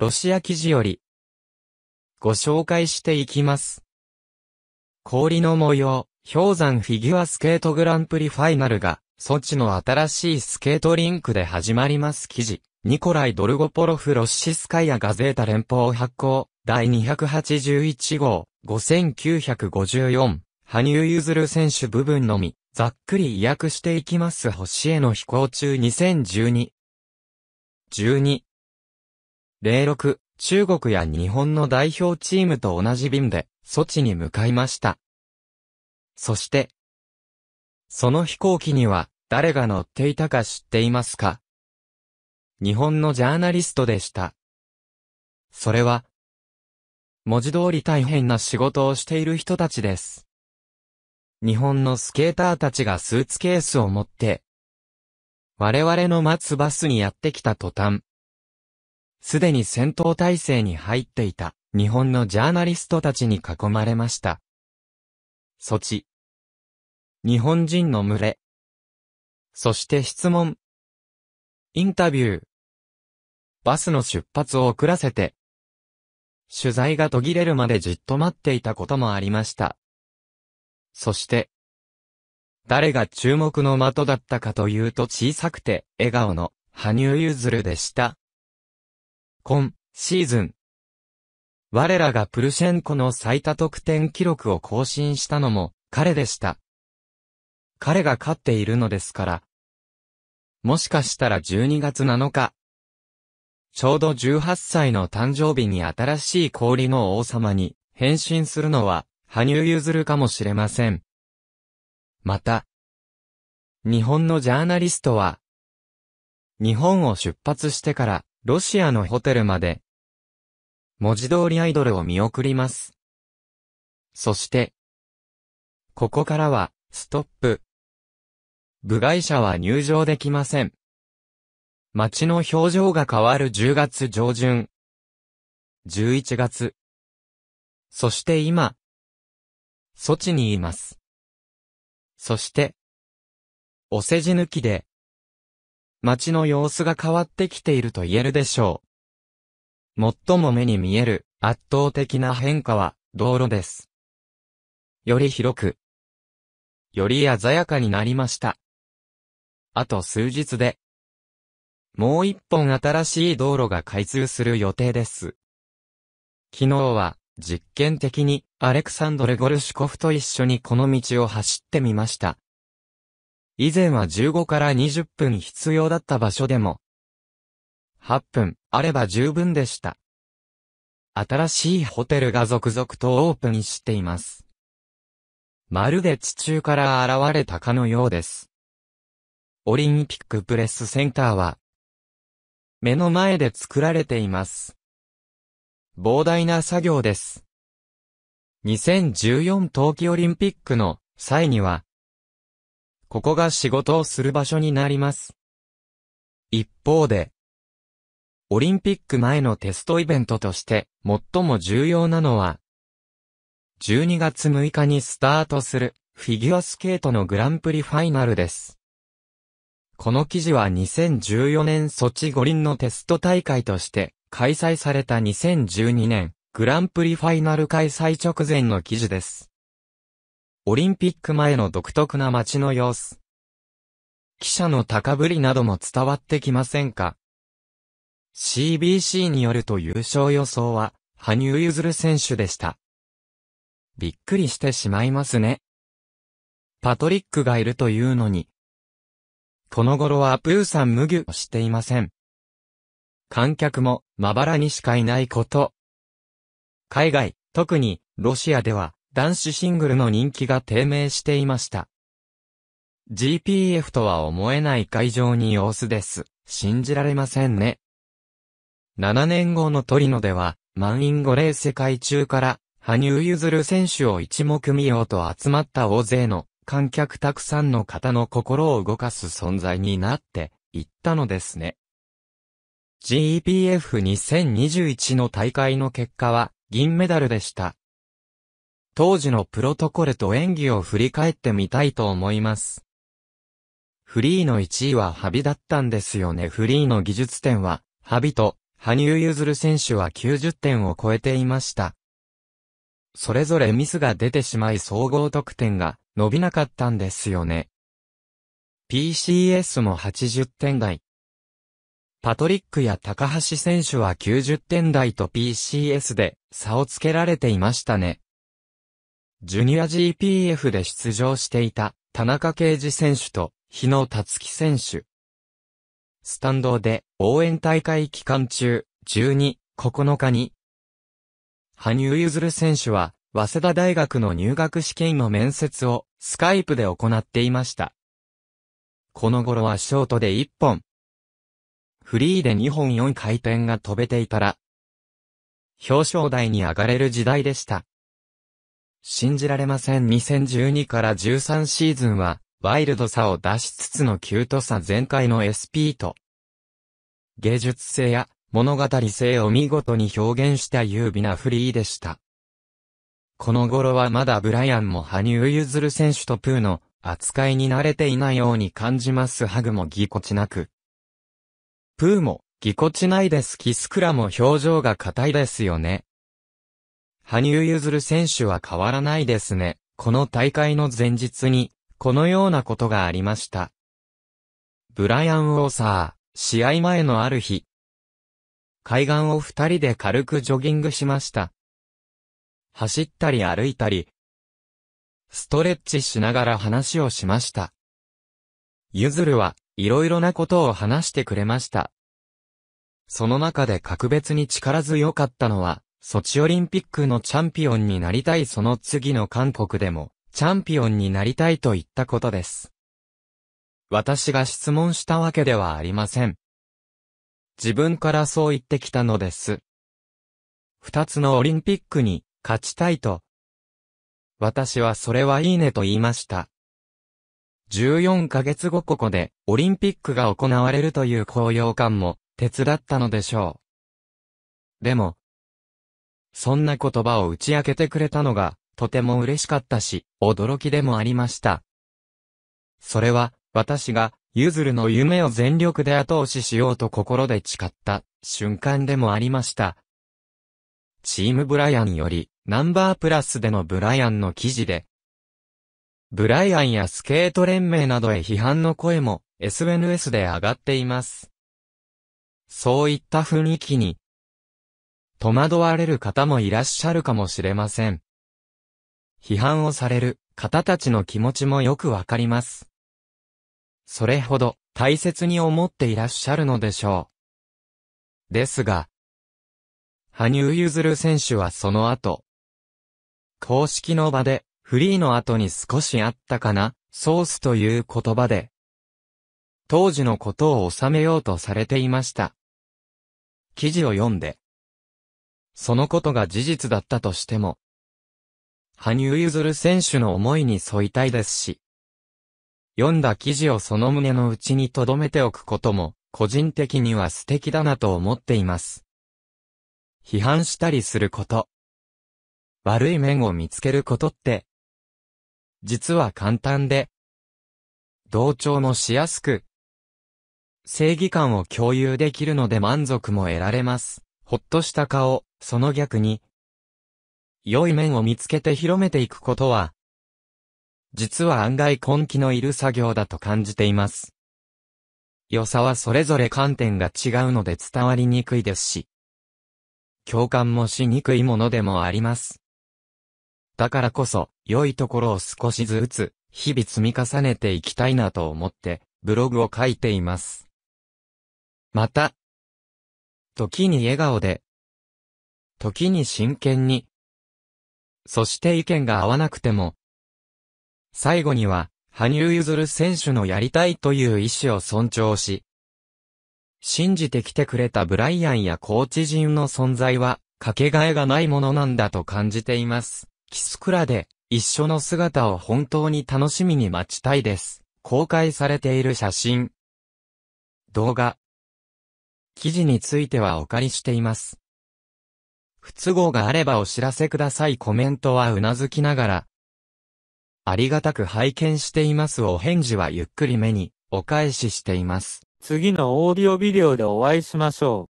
ロシア記事より、ご紹介していきます。氷の模様、氷山フィギュアスケートグランプリファイナルが、ソチの新しいスケートリンクで始まります記事。ニコライ・ドルゴポロフ・ロッシスカイア・ガゼータ連邦発行、第281号、5954、羽生結弦選手部分のみ、ざっくり意訳していきます星への飛行中2012。12 06、中国や日本の代表チームと同じ便で、措置に向かいました。そして、その飛行機には、誰が乗っていたか知っていますか日本のジャーナリストでした。それは、文字通り大変な仕事をしている人たちです。日本のスケーターたちがスーツケースを持って、我々の待つバスにやってきた途端、すでに戦闘態勢に入っていた日本のジャーナリストたちに囲まれました。措置。日本人の群れ。そして質問。インタビュー。バスの出発を遅らせて。取材が途切れるまでじっと待っていたこともありました。そして、誰が注目の的だったかというと小さくて、笑顔の、羽生結弦でした。今シーズン。我らがプルシェンコの最多得点記録を更新したのも彼でした。彼が勝っているのですから。もしかしたら12月7日。ちょうど18歳の誕生日に新しい氷の王様に変身するのは、羽生結弦かもしれません。また、日本のジャーナリストは、日本を出発してから、ロシアのホテルまで、文字通りアイドルを見送ります。そして、ここからは、ストップ。部外者は入場できません。街の表情が変わる10月上旬。11月。そして今、措置にいます。そして、お世辞抜きで、街の様子が変わってきていると言えるでしょう。最も目に見える圧倒的な変化は道路です。より広く、より鮮やかになりました。あと数日で、もう一本新しい道路が開通する予定です。昨日は実験的にアレクサンドル・ゴルシュコフと一緒にこの道を走ってみました。以前は15から20分必要だった場所でも、8分あれば十分でした。新しいホテルが続々とオープンしています。まるで地中から現れたかのようです。オリンピックプレスセンターは、目の前で作られています。膨大な作業です。2014冬季オリンピックの際には、ここが仕事をする場所になります。一方で、オリンピック前のテストイベントとして最も重要なのは、12月6日にスタートするフィギュアスケートのグランプリファイナルです。この記事は2014年ソチ五輪のテスト大会として開催された2012年グランプリファイナル開催直前の記事です。オリンピック前の独特な街の様子。記者の高ぶりなども伝わってきませんか ?CBC によると優勝予想は、羽生結弦選手でした。びっくりしてしまいますね。パトリックがいるというのに。この頃はプーさん無牛していません。観客もまばらにしかいないこと。海外、特にロシアでは男子シングルの人気が低迷していました。GPF とは思えない会場に様子です。信じられませんね。7年後のトリノでは、満員御礼世界中から、羽生結弦選手を一目見ようと集まった大勢の観客たくさんの方の心を動かす存在になっていったのですね。GPF2021 の大会の結果は銀メダルでした。当時のプロトコルと演技を振り返ってみたいと思います。フリーの1位はハビだったんですよね。フリーの技術点は、ハビと、羽生結弦選手は90点を超えていました。それぞれミスが出てしまい総合得点が伸びなかったんですよね。PCS も80点台。パトリックや高橋選手は90点台と PCS で差をつけられていましたね。ジュニア GPF で出場していた田中啓二選手と日野達樹選手。スタンドで応援大会期間中12、9日に、羽生結弦選手は早稲田大学の入学試験の面接をスカイプで行っていました。この頃はショートで1本。フリーで2本4回転が飛べていたら、表彰台に上がれる時代でした。信じられません2012から13シーズンは、ワイルドさを出しつつのキュートさ全開の SP と、芸術性や物語性を見事に表現した優美なフリーでした。この頃はまだブライアンも羽生結弦選手とプーの扱いに慣れていないように感じますハグもぎこちなく。プーもぎこちないですキスクラも表情が硬いですよね。羽生結弦選手は変わらないですね。この大会の前日に、このようなことがありました。ブライアン・ウォーサー、試合前のある日。海岸を二人で軽くジョギングしました。走ったり歩いたり、ストレッチしながら話をしました。ユズるはいろいろなことを話してくれました。その中で格別に力強かったのは、ソチオリンピックのチャンピオンになりたいその次の韓国でも、チャンピオンになりたいと言ったことです。私が質問したわけではありません。自分からそう言ってきたのです。二つのオリンピックに勝ちたいと。私はそれはいいねと言いました。14ヶ月後ここでオリンピックが行われるという高揚感も手伝ったのでしょう。でも、そんな言葉を打ち明けてくれたのが、とても嬉しかったし、驚きでもありました。それは、私が、ゆずるの夢を全力で後押ししようと心で誓った瞬間でもありました。チームブライアンより、ナンバープラスでのブライアンの記事で、ブライアンやスケート連盟などへ批判の声も SNS で上がっています。そういった雰囲気に戸惑われる方もいらっしゃるかもしれません。批判をされる方たちの気持ちもよくわかります。それほど大切に思っていらっしゃるのでしょう。ですが、羽生結弦選手はその後、公式の場でフリーの後に少しあったかな、ソースという言葉で、当時のことを収めようとされていました。記事を読んで、そのことが事実だったとしても、羽生結弦選手の思いに沿いたいですし、読んだ記事をその胸の内に留めておくことも、個人的には素敵だなと思っています。批判したりすること。悪い面を見つけることって、実は簡単で、同調もしやすく、正義感を共有できるので満足も得られます。ほっとした顔。その逆に、良い面を見つけて広めていくことは、実は案外根気のいる作業だと感じています。良さはそれぞれ観点が違うので伝わりにくいですし、共感もしにくいものでもあります。だからこそ、良いところを少しずつ、日々積み重ねていきたいなと思って、ブログを書いています。また、時に笑顔で、時に真剣に。そして意見が合わなくても。最後には、羽生結弦選手のやりたいという意思を尊重し、信じてきてくれたブライアンやコーチ陣の存在は、かけがえがないものなんだと感じています。キスクラで、一緒の姿を本当に楽しみに待ちたいです。公開されている写真。動画。記事についてはお借りしています。不都合があればお知らせくださいコメントはうなずきながら、ありがたく拝見していますお返事はゆっくりめにお返ししています。次のオーディオビデオでお会いしましょう。